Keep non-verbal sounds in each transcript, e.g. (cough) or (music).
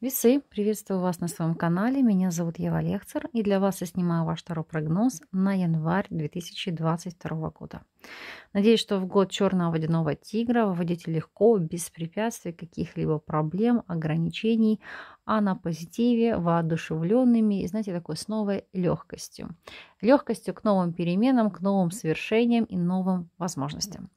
Весы, приветствую вас на своем канале. Меня зовут Ева Лехцер, и для вас я снимаю ваш второй прогноз на январь 2022 года. Надеюсь, что в год черного водяного тигра выводите легко, без препятствий, каких-либо проблем, ограничений, а на позитиве, воодушевленными знаете, такой с новой легкостью. Легкостью к новым переменам, к новым свершениям и новым возможностям.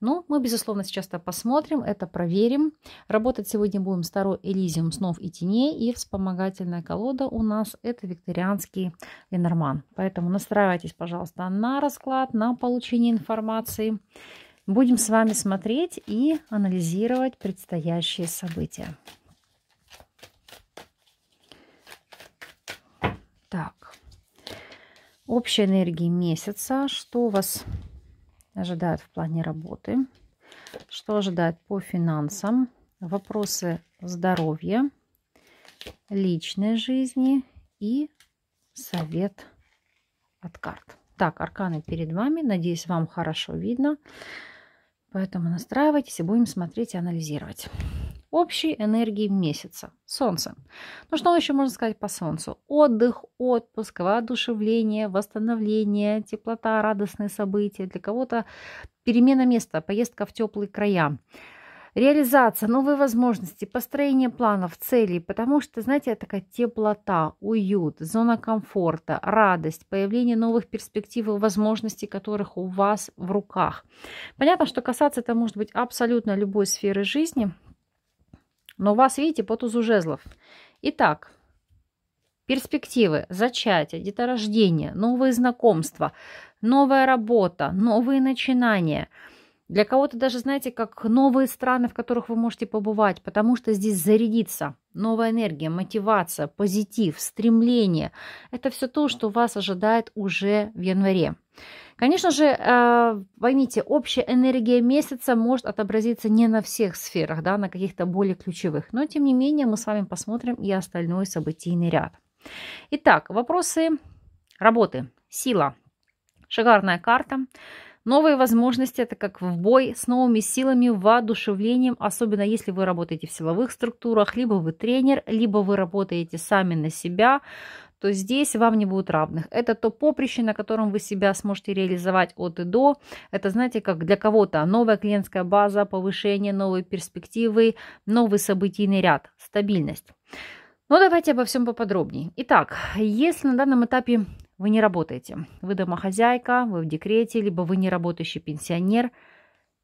Ну, мы, безусловно, сейчас это посмотрим, это проверим. Работать сегодня будем с Элизиум снов и теней, и вспомогательная колода у нас это викторианский Ленорман. Поэтому настраивайтесь, пожалуйста, на расклад, на получение информации информации. Будем с вами смотреть и анализировать предстоящие события. Так, общая энергия месяца. Что вас ожидает в плане работы? Что ожидает по финансам? Вопросы здоровья, личной жизни и совет от карт. Так, арканы перед вами. Надеюсь, вам хорошо видно. Поэтому настраивайтесь и будем смотреть и анализировать. общие энергии месяца. Солнце. Ну что еще можно сказать по Солнцу? Отдых, отпуск, воодушевление, восстановление, теплота, радостные события. Для кого-то перемена места, поездка в теплые края реализация, новые возможности, построение планов, целей, потому что, знаете, такая теплота, уют, зона комфорта, радость, появление новых перспектив и возможностей, которых у вас в руках. Понятно, что касаться это может быть абсолютно любой сферы жизни, но у вас, видите, по тузу жезлов. Итак, перспективы, зачатие, деторождение, новые знакомства, новая работа, новые начинания – для кого-то даже, знаете, как новые страны, в которых вы можете побывать, потому что здесь зарядиться, новая энергия, мотивация, позитив, стремление. Это все то, что вас ожидает уже в январе. Конечно же, э, поймите, общая энергия месяца может отобразиться не на всех сферах, да, на каких-то более ключевых. Но, тем не менее, мы с вами посмотрим и остальной событийный ряд. Итак, вопросы работы. Сила. Шикарная карта. Новые возможности – это как в бой с новыми силами, воодушевлением, особенно если вы работаете в силовых структурах, либо вы тренер, либо вы работаете сами на себя, то здесь вам не будет равных. Это то поприще, на котором вы себя сможете реализовать от и до. Это, знаете, как для кого-то новая клиентская база, повышение, новые перспективы, новый событийный ряд, стабильность. Но ну, давайте обо всем поподробнее. Итак, если на данном этапе вы не работаете. Вы домохозяйка, вы в декрете, либо вы не работающий пенсионер.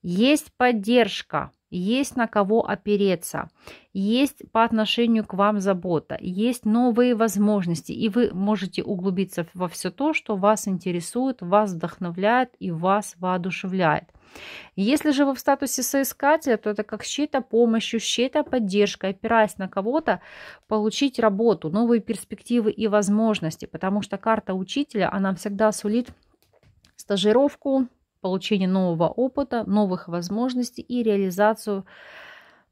Есть поддержка, есть на кого опереться, есть по отношению к вам забота, есть новые возможности, и вы можете углубиться во все то, что вас интересует, вас вдохновляет и вас воодушевляет. Если же вы в статусе соискателя, то это как с чьей-то помощью, с чьей-то поддержкой, опираясь на кого-то, получить работу, новые перспективы и возможности, потому что карта учителя, она всегда сулит стажировку, получение нового опыта, новых возможностей и реализацию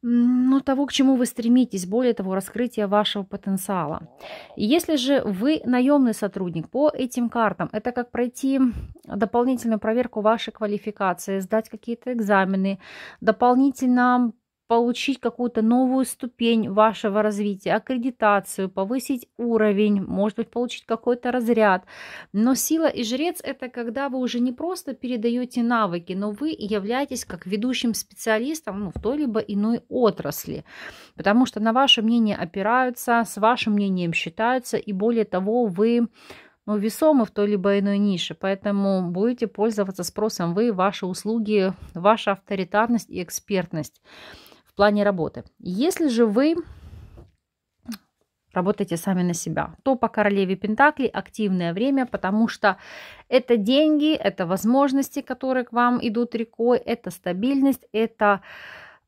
ну, того, к чему вы стремитесь, более того, раскрытия вашего потенциала. если же вы наемный сотрудник по этим картам, это как пройти дополнительную проверку вашей квалификации, сдать какие-то экзамены, дополнительно получить какую-то новую ступень вашего развития, аккредитацию, повысить уровень, может быть, получить какой-то разряд. Но сила и жрец – это когда вы уже не просто передаете навыки, но вы являетесь как ведущим специалистом ну, в той либо иной отрасли, потому что на ваше мнение опираются, с вашим мнением считаются, и более того, вы ну, весомы в той либо иной нише, поэтому будете пользоваться спросом вы, ваши услуги, ваша авторитарность и экспертность в плане работы. Если же вы работаете сами на себя. То по королеве Пентакли активное время, потому что это деньги, это возможности, которые к вам идут рекой, это стабильность, это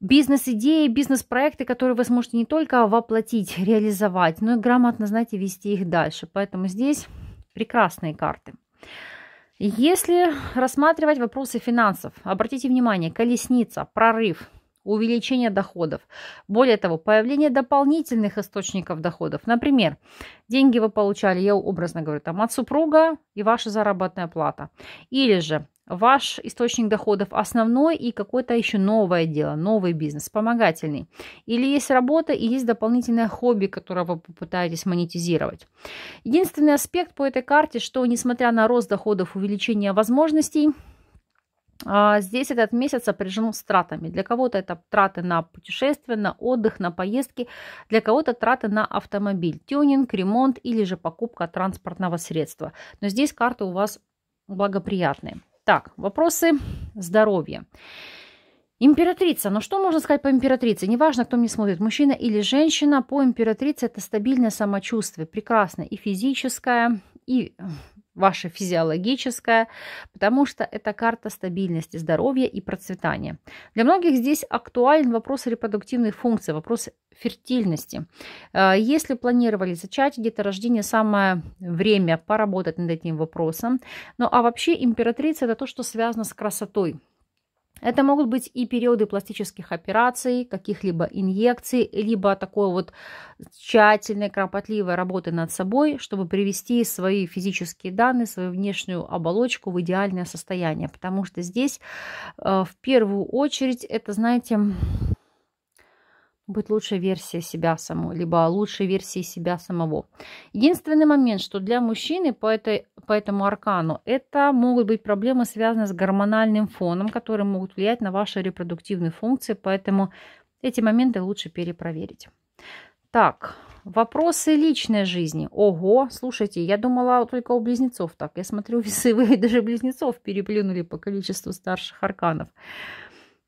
бизнес-идеи, бизнес-проекты, которые вы сможете не только воплотить, реализовать, но и грамотно, знаете, вести их дальше. Поэтому здесь прекрасные карты. Если рассматривать вопросы финансов, обратите внимание, колесница, прорыв – увеличение доходов. Более того, появление дополнительных источников доходов. Например, деньги вы получали, я образно говорю, там от супруга и ваша заработная плата. Или же ваш источник доходов основной и какое-то еще новое дело, новый бизнес, помогательный, Или есть работа и есть дополнительное хобби, которое вы попытаетесь монетизировать. Единственный аспект по этой карте, что несмотря на рост доходов, увеличение возможностей – а, здесь этот месяц сопряжен с тратами. Для кого-то это траты на путешествия, на отдых, на поездки. Для кого-то траты на автомобиль, тюнинг, ремонт или же покупка транспортного средства. Но здесь карты у вас благоприятные. Так, вопросы здоровья. Императрица. Ну что можно сказать по императрице? Неважно, кто мне смотрит, мужчина или женщина, по императрице это стабильное самочувствие, прекрасное и физическое, и ваша физиологическая, потому что это карта стабильности, здоровья и процветания. Для многих здесь актуален вопрос репродуктивной функции, вопрос фертильности. Э, если планировали зачать где-то рождение, самое время поработать над этим вопросом. Ну а вообще императрица – это то, что связано с красотой – это могут быть и периоды пластических операций, каких-либо инъекций, либо такой вот тщательной, кропотливой работы над собой, чтобы привести свои физические данные, свою внешнюю оболочку в идеальное состояние. Потому что здесь э, в первую очередь это, знаете, быть лучшей версией себя самой, либо лучшей версией себя самого. Единственный момент, что для мужчины по, этой, по этому аркану, это могут быть проблемы, связанные с гормональным фоном, которые могут влиять на ваши репродуктивные функции, поэтому эти моменты лучше перепроверить. Так, вопросы личной жизни. Ого, слушайте, я думала только у близнецов так. Я смотрю, (laughs) весы вы даже близнецов переплюнули по количеству старших арканов.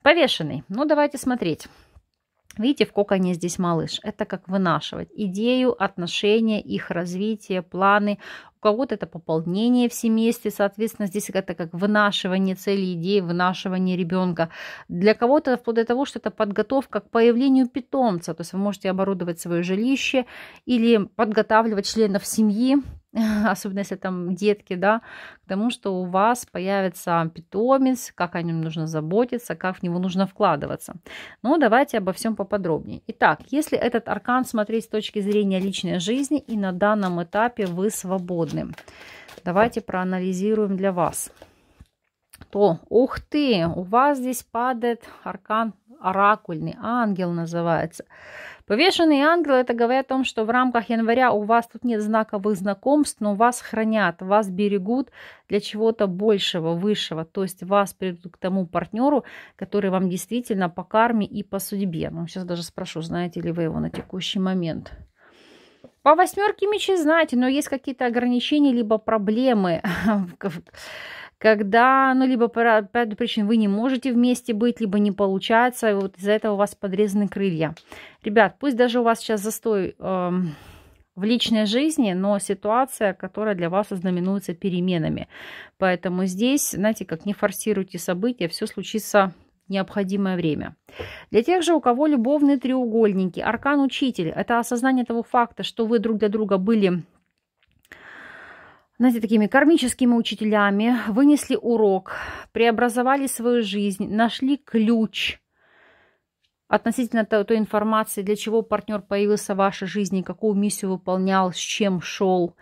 Повешенный. Ну, давайте смотреть. Видите, в коконе здесь малыш. Это как вынашивать идею, отношения, их развитие, планы. У кого-то это пополнение в семействе, соответственно, здесь это как вынашивание цели, идеи, вынашивание ребенка. Для кого-то вплоть до того, что это подготовка к появлению питомца. То есть вы можете оборудовать свое жилище или подготавливать членов семьи (laughs) особенно если там детки, да, к тому, что у вас появится питомец, как о нем нужно заботиться, как в него нужно вкладываться. Но давайте обо всем поподробнее. Итак, если этот аркан смотреть с точки зрения личной жизни, и на данном этапе вы свободны. Давайте проанализируем для вас то, ух ты, у вас здесь падает аркан оракульный ангел называется. Повешенный ангел – это говорит о том, что в рамках января у вас тут нет знаковых знакомств, но вас хранят, вас берегут для чего-то большего, высшего. То есть вас придут к тому партнеру, который вам действительно по карме и по судьбе. Ну, сейчас даже спрошу, знаете ли вы его на текущий момент. По восьмерке мечи знаете, но есть какие-то ограничения, либо проблемы (laughs) когда, ну, либо по ряду причин вы не можете вместе быть, либо не получается, и вот из-за этого у вас подрезаны крылья. Ребят, пусть даже у вас сейчас застой э, в личной жизни, но ситуация, которая для вас ознаменуется переменами. Поэтому здесь, знаете, как не форсируйте события, все случится необходимое время. Для тех же, у кого любовные треугольники, аркан учитель – это осознание того факта, что вы друг для друга были знаете, такими кармическими учителями, вынесли урок, преобразовали свою жизнь, нашли ключ относительно той информации, для чего партнер появился в вашей жизни, какую миссию выполнял, с чем шел,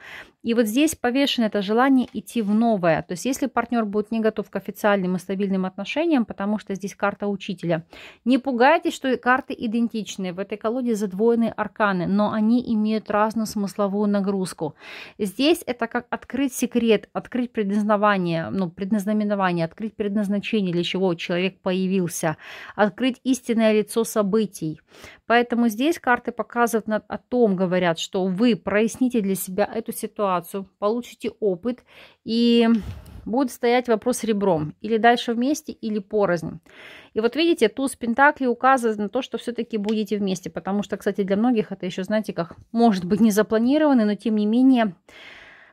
и вот здесь повешено это желание идти в новое. То есть если партнер будет не готов к официальным и стабильным отношениям, потому что здесь карта учителя. Не пугайтесь, что карты идентичные. В этой колоде задвоенные арканы, но они имеют разную смысловую нагрузку. Здесь это как открыть секрет, открыть предназначение, ну, предназнаменование, открыть предназначение, для чего человек появился, открыть истинное лицо событий, Поэтому здесь карты показывают о том, говорят, что вы проясните для себя эту ситуацию, получите опыт и будет стоять вопрос ребром. Или дальше вместе, или порознь. И вот видите, туз Пентакли указывает на то, что все-таки будете вместе. Потому что, кстати, для многих это еще, знаете, как может быть не запланированный, но тем не менее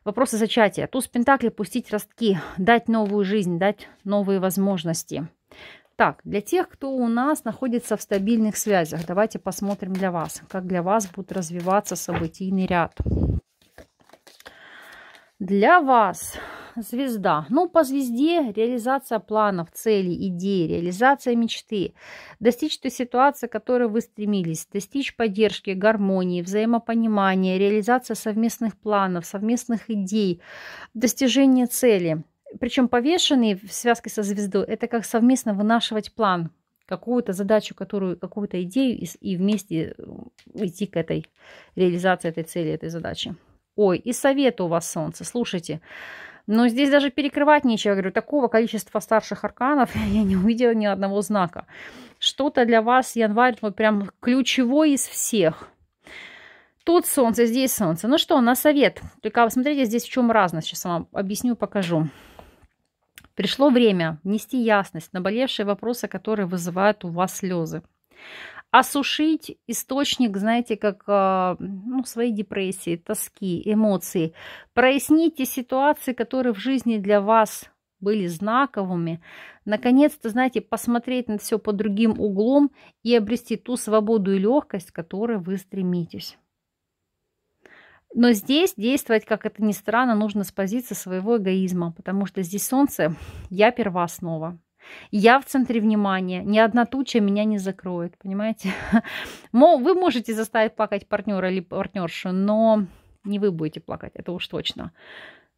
вопросы зачатия. Туз Пентакли пустить ростки, дать новую жизнь, дать новые возможности. Так, для тех, кто у нас находится в стабильных связях, давайте посмотрим для вас, как для вас будет развиваться событийный ряд. Для вас звезда. Ну, по звезде реализация планов, целей, идей, реализация мечты. Достичь той ситуации, к которой вы стремились. Достичь поддержки, гармонии, взаимопонимания, реализация совместных планов, совместных идей, достижение цели – причем повешенный в связке со звездой, это как совместно вынашивать план, какую-то задачу, которую, какую-то идею и, и вместе э, идти к этой реализации этой цели, этой задачи. Ой, и совет у вас солнце, слушайте. Но ну, здесь даже перекрывать нечего. говорю, такого количества старших арканов (laughs) я не увидела ни одного знака. Что-то для вас январь, вот прям ключевой из всех. Тут солнце, здесь солнце. Ну что, на совет. Только смотрите, здесь в чем разность. Сейчас вам объясню, покажу. Пришло время внести ясность на болевшие вопросы, которые вызывают у вас слезы. Осушить источник, знаете, как а, ну, своей депрессии, тоски, эмоций. Проясните ситуации, которые в жизни для вас были знаковыми, наконец-то, знаете, посмотреть на все под другим углом и обрести ту свободу и легкость, к которой вы стремитесь. Но здесь действовать, как это ни странно, нужно с позиции своего эгоизма, потому что здесь солнце, я первооснова. Я в центре внимания, ни одна туча меня не закроет, понимаете? (laughs) Вы можете заставить плакать партнера или партнершу, но не вы будете плакать, это уж точно.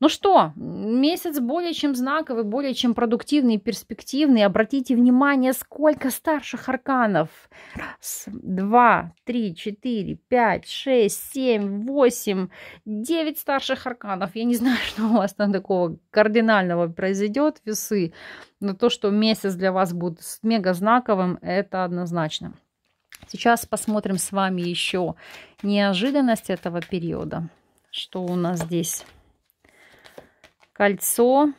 Ну что, месяц более чем знаковый, более чем продуктивный и перспективный. Обратите внимание, сколько старших арканов. Раз, два, три, четыре, пять, шесть, семь, восемь, девять старших арканов. Я не знаю, (laughs) что у вас там такого кардинального произойдет, весы. Но то, что месяц для вас будет мега знаковым, это однозначно. Сейчас посмотрим с вами еще неожиданность этого периода. Что у нас здесь? кольцо,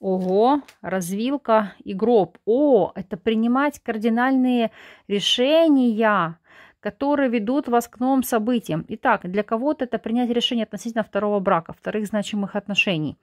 ого, развилка и гроб. О, это принимать кардинальные решения, которые ведут вас к новым событиям. Итак, для кого-то это принять решение относительно второго брака, вторых значимых отношений.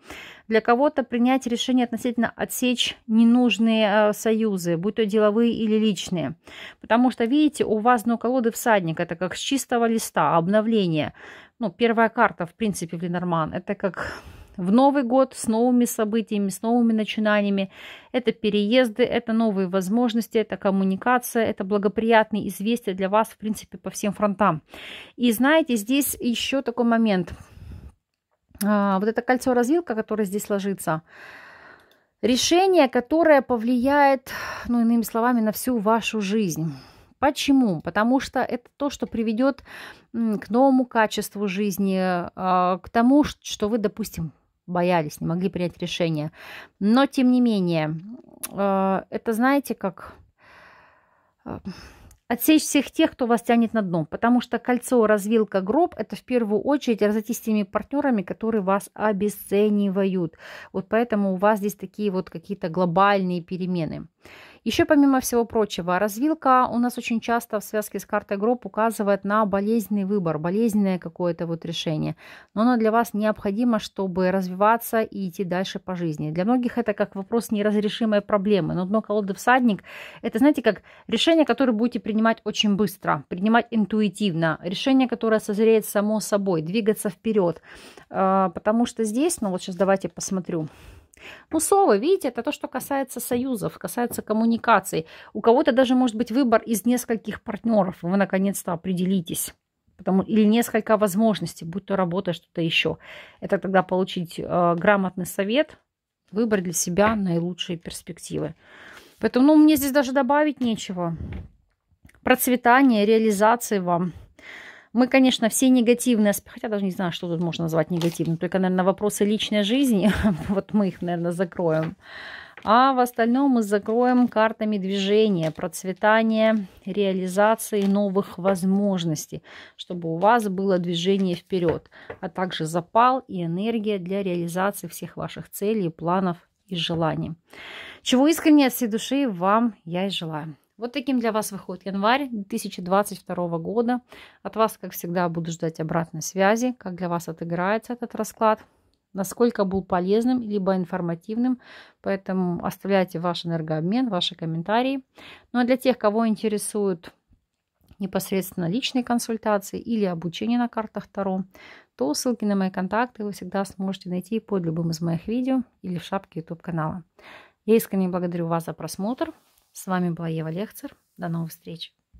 Для кого-то принять решение относительно отсечь ненужные э, союзы, будь то деловые или личные. Потому что, видите, у вас дно колоды всадник, это как с чистого листа, обновление. Ну, первая карта, в принципе, в Ленорман, это как в Новый год с новыми событиями, с новыми начинаниями. Это переезды, это новые возможности, это коммуникация, это благоприятные известия для вас, в принципе, по всем фронтам. И знаете, здесь еще такой момент. А, вот это кольцо-развилка, которое здесь ложится, решение, которое повлияет, ну, иными словами, на всю вашу жизнь. Почему? Потому что это то, что приведет к новому качеству жизни, а, к тому, что вы, допустим, боялись, не могли принять решение. Но, тем не менее, э, это, знаете, как э, отсечь всех тех, кто вас тянет на дно, потому что кольцо, развилка, гроб – это в первую очередь разойтись с теми партнерами, которые вас обесценивают. Вот поэтому у вас здесь такие вот какие-то глобальные перемены. Еще помимо всего прочего, развилка у нас очень часто в связке с картой гроб указывает на болезненный выбор, болезненное какое-то вот решение. Но оно для вас необходимо, чтобы развиваться и идти дальше по жизни. Для многих это как вопрос неразрешимой проблемы. Но дно колоды всадник – это, знаете, как решение, которое будете принимать очень быстро, принимать интуитивно, решение, которое созреет само собой, двигаться вперед. А, потому что здесь, ну вот сейчас давайте посмотрю. Ну, совы, видите, это то, что касается союзов, касается коммуникаций. У кого-то даже может быть выбор из нескольких партнеров. Вы наконец-то определитесь. Потому, или несколько возможностей, будь то работа, что-то еще. Это тогда получить э, грамотный совет, выбрать для себя наилучшие перспективы. Поэтому ну, мне здесь даже добавить нечего. Процветание, реализации вам. Мы, конечно, все негативные хотя даже не знаю, что тут можно назвать негативным, только, наверное, вопросы личной жизни, (laughs) вот мы их, наверное, закроем. А в остальном мы закроем картами движения, процветания, реализации новых возможностей, чтобы у вас было движение вперед, а также запал и энергия для реализации всех ваших целей, планов и желаний. Чего искренне от всей души вам я и желаю. Вот таким для вас выходит январь 2022 года. От вас, как всегда, буду ждать обратной связи, как для вас отыграется этот расклад, насколько был полезным, либо информативным. Поэтому оставляйте ваш энергообмен, ваши комментарии. Ну а для тех, кого интересуют непосредственно личные консультации или обучение на картах Таро, то ссылки на мои контакты вы всегда сможете найти под любым из моих видео или в шапке YouTube канала. Я искренне благодарю вас за просмотр. С вами была Ева Лехцер. До новых встреч!